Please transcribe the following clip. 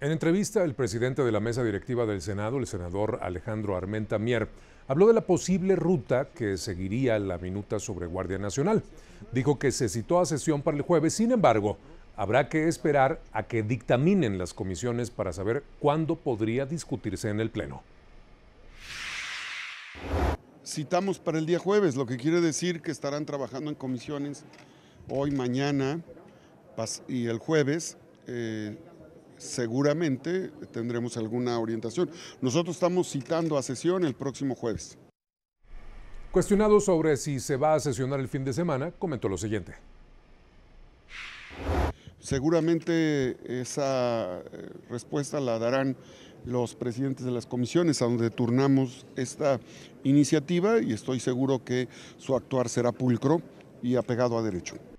En entrevista, el presidente de la mesa directiva del Senado, el senador Alejandro Armenta Mier, habló de la posible ruta que seguiría la minuta sobre Guardia Nacional. Dijo que se citó a sesión para el jueves, sin embargo, habrá que esperar a que dictaminen las comisiones para saber cuándo podría discutirse en el Pleno. Citamos para el día jueves, lo que quiere decir que estarán trabajando en comisiones hoy, mañana y el jueves. Eh, seguramente tendremos alguna orientación. Nosotros estamos citando a sesión el próximo jueves. Cuestionado sobre si se va a sesionar el fin de semana, comentó lo siguiente. Seguramente esa eh, respuesta la darán los presidentes de las comisiones a donde turnamos esta iniciativa y estoy seguro que su actuar será pulcro y apegado a derecho.